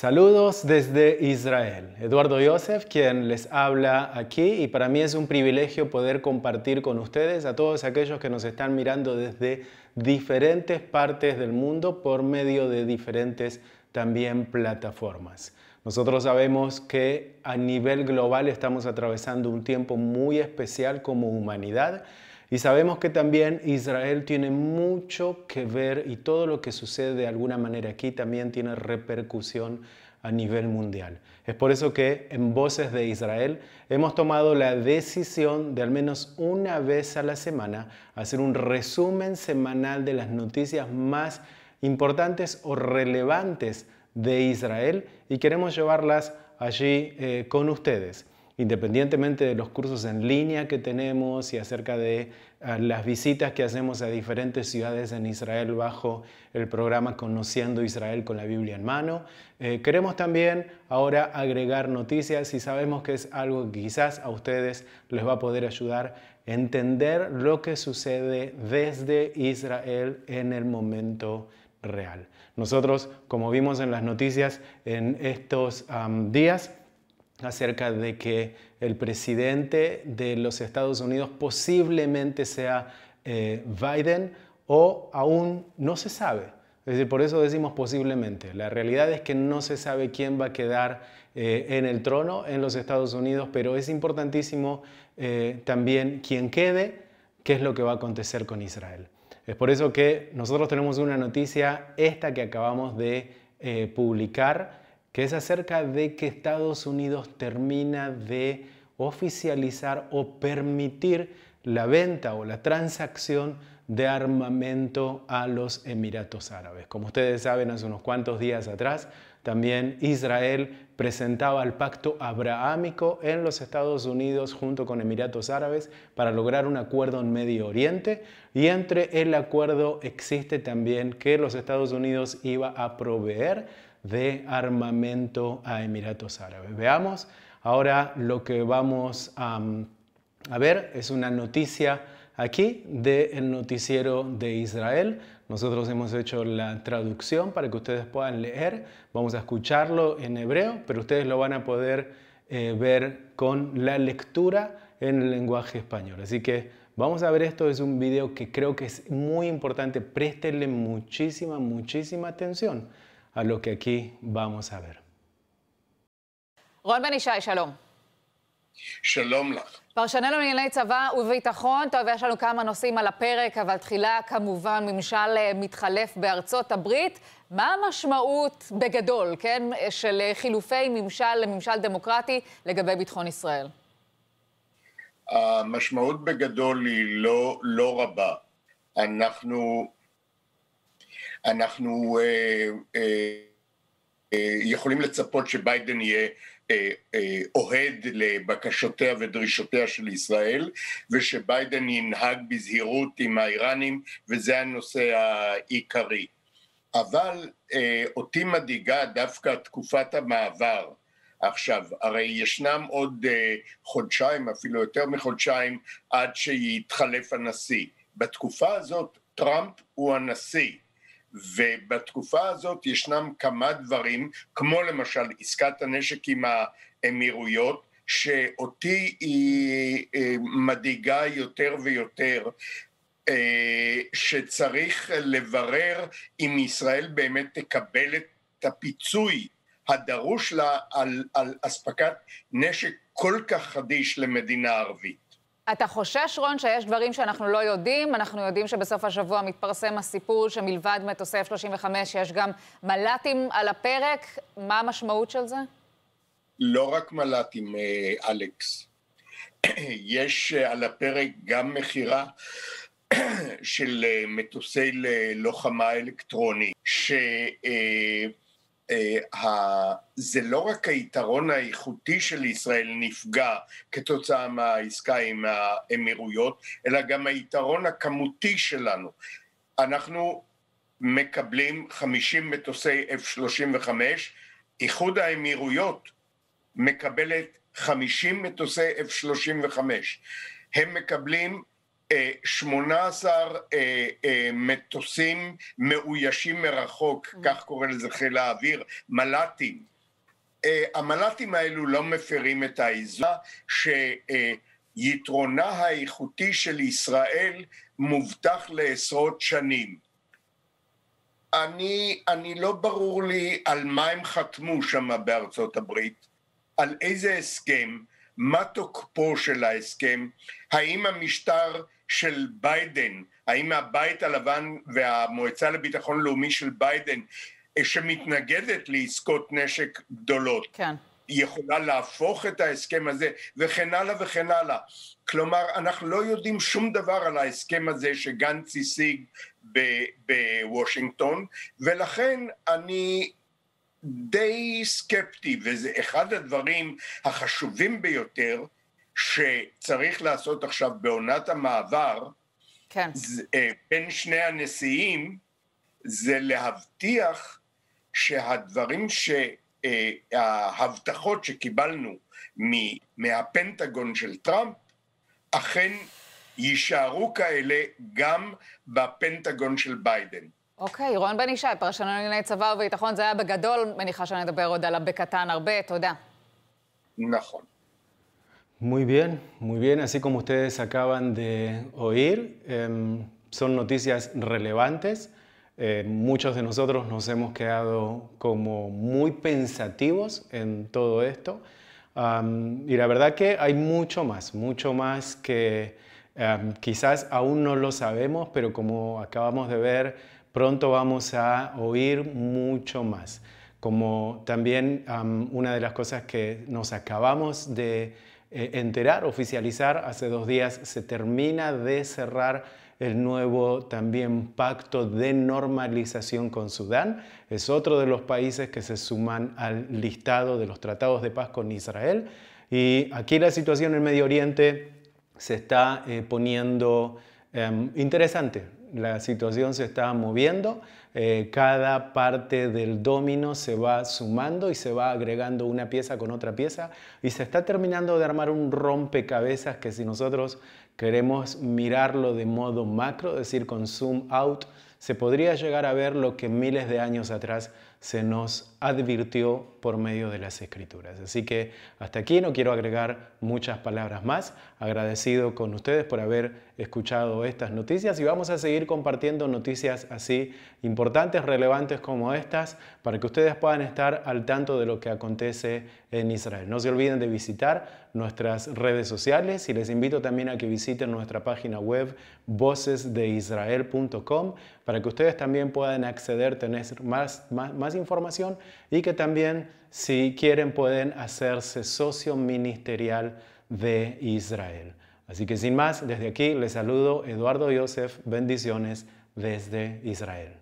Saludos desde Israel. Eduardo Yosef, quien les habla aquí, y para mí es un privilegio poder compartir con ustedes, a todos aquellos que nos están mirando desde diferentes partes del mundo por medio de diferentes también plataformas. Nosotros sabemos que a nivel global estamos atravesando un tiempo muy especial como humanidad y sabemos que también Israel tiene mucho que ver y todo lo que sucede de alguna manera aquí también tiene repercusión a nivel mundial. Es por eso que en Voces de Israel hemos tomado la decisión de al menos una vez a la semana hacer un resumen semanal de las noticias más importantes o relevantes de Israel y queremos llevarlas allí eh, con ustedes independientemente de los cursos en línea que tenemos y acerca de ah, las visitas que hacemos a diferentes ciudades en Israel bajo el programa Conociendo Israel con la Biblia en mano, eh, queremos también ahora agregar noticias y sabemos que es algo que quizás a ustedes les va a poder ayudar a entender lo que sucede desde Israel en el momento real. Nosotros, como vimos en las noticias en estos días, acerca de que el presidente de los Estados Unidos posiblemente sea eh, Biden o aún no se sabe. Es decir, por eso decimos posiblemente. La realidad es que no se sabe quién va a quedar eh, en el trono en los Estados Unidos, pero es importantísimo eh, también quién quede, qué es lo que va a acontecer con Israel. Es por eso que nosotros tenemos una noticia, esta que acabamos de publicar, que es acerca de que Estados Unidos termina de oficializar o permitir la venta o la transacción de armamento a los Emiratos Árabes. Como ustedes saben, hace unos cuantos días atrás, también Israel presentaba el pacto abrahámico en los Estados Unidos junto con Emiratos Árabes para lograr un acuerdo en Medio Oriente y entre el acuerdo existe también que los Estados Unidos iba a proveer de armamento a Emiratos Árabes. Veamos ahora lo que vamos a, ver, es una noticia aquí del noticiero de Israel. Nosotros hemos hecho la traducción para que ustedes puedan leer. Vamos a escucharlo en hebreo, pero ustedes lo van a poder eh, ver con la lectura en el lenguaje español. Así que vamos a ver esto. Es un video que creo que es muy importante. Préstenle muchísima, muchísima atención. a lo que aquí vamos a ver. רון בן ישי, שלום. שלום לך. פרשננו לענייני צבא וביטחון, טוב, יש לנו כמה נושאים על הפרק, אבל תחילה כמובן ממשל אה, מתחלף בארצות הברית. מה המשמעות בגדול, כן, של אה, חילופי ממשל לממשל דמוקרטי לגבי ביטחון ישראל? המשמעות בגדול היא לא, לא רבה. אנחנו אנחנו אה, אה, אה, יכולים לצפות שביידן יהיה אוהד לבקשותיה ודרישותיה של ישראל, ושביידן ינהג בזהירות עם האיראנים, וזה הנושא העיקרי. אבל אותי מדאיגה דווקא תקופת המעבר. עכשיו, הרי ישנם עוד חודשיים, אפילו יותר מחודשיים, עד שיתחלף הנשיא. בתקופה הזאת טראמפ הוא הנשיא. ובתקופה הזאת ישנם כמה דברים, כמו למשל עסקת הנשק עם האמירויות, שאותי היא אה, מדאיגה יותר ויותר, אה, שצריך לברר אם ישראל באמת תקבל את הפיצוי הדרוש לה על, על אספקת נשק כל כך חדיש למדינה ערבית. אתה חושש, רון, שיש דברים שאנחנו לא יודעים? אנחנו יודעים שבסוף השבוע מתפרסם הסיפור שמלבד מטוסי F-35 יש גם מל"טים על הפרק. מה המשמעות של זה? לא רק מל"טים, אה, אלכס. יש אה, על הפרק גם מכירה של אה, מטוסי לוחמה אלקטרונית, ש... אה, ה... זה לא רק היתרון האיכותי של ישראל נפגע כתוצאה מהעסקה עם האמירויות, אלא גם היתרון הכמותי שלנו. אנחנו מקבלים 50 מטוסי F-35, איחוד האמירויות מקבלת 50 מטוסי F-35. הם מקבלים 18 אה, אה, אה, מטוסים מאוישים מרחוק, mm. כך קורא לזה חיל האוויר, מל"טים. המל"טים האלו לא מפרים את האיזון, שיתרונה האיכותי של ישראל מובטח לעשרות שנים. אני, אני לא ברור לי על מה הם חתמו שם בארצות הברית, על איזה הסכם, מה תוקפו של ההסכם, האם המשטר של ביידן, האם הבית הלבן והמועצה לביטחון לאומי של ביידן אה, שמתנגדת לעסקות נשק גדולות, כן. יכולה להפוך את ההסכם הזה וכן הלאה וכן הלאה. כלומר, אנחנו לא יודעים שום דבר על ההסכם הזה שגנץ השיג בוושינגטון, ולכן אני די סקפטי, וזה אחד הדברים החשובים ביותר, שצריך לעשות עכשיו בעונת המעבר כן. זה, אה, בין שני הנשיאים זה להבטיח שהדברים, שההבטחות אה, שקיבלנו מהפנטגון של טראמפ אכן יישארו כאלה גם בפנטגון של ביידן. אוקיי, רון בן ישי, פרשן לענייני צבא וביטחון, זה היה בגדול, מניחה שנדבר עוד עליו בקטן הרבה, תודה. נכון. Muy bien, muy bien. Así como ustedes acaban de oír, em, son noticias relevantes. Eh, muchos de nosotros nos hemos quedado como muy pensativos en todo esto. y la verdad que hay mucho más, mucho más que em, quizás aún no lo sabemos, pero como acabamos de ver, pronto vamos a oír mucho más. Como también una de las cosas que nos acabamos de eh, enterar, oficializar. Hace dos días se termina de cerrar el nuevo también pacto de normalización con Sudán. Es otro de los países que se suman al listado de los tratados de paz con Israel. Y aquí la situación en Medio Oriente se está eh, poniendo em, interesante la situación se está moviendo, eh, cada parte del domino se va sumando y se va agregando una pieza con otra pieza y se está terminando de armar un rompecabezas que si nosotros queremos mirarlo de modo macro, es decir, con zoom out, se podría llegar a ver lo que miles de años atrás se nos advirtió por medio de las escrituras. Así que hasta aquí no quiero agregar muchas palabras más. Agradecido con ustedes por haber escuchado estas noticias y vamos a seguir compartiendo noticias así importantes, relevantes como estas, para que ustedes puedan estar al tanto de lo que acontece en Israel. No se olviden de visitar nuestras redes sociales y les invito también a que visiten nuestra página web vocesdeisrael.com para que ustedes también puedan acceder, tener más, información y que también, si quieren, pueden hacerse socio ministerial de Israel. Así que sin más, desde aquí les saludo Eduardo Yosef, bendiciones desde Israel.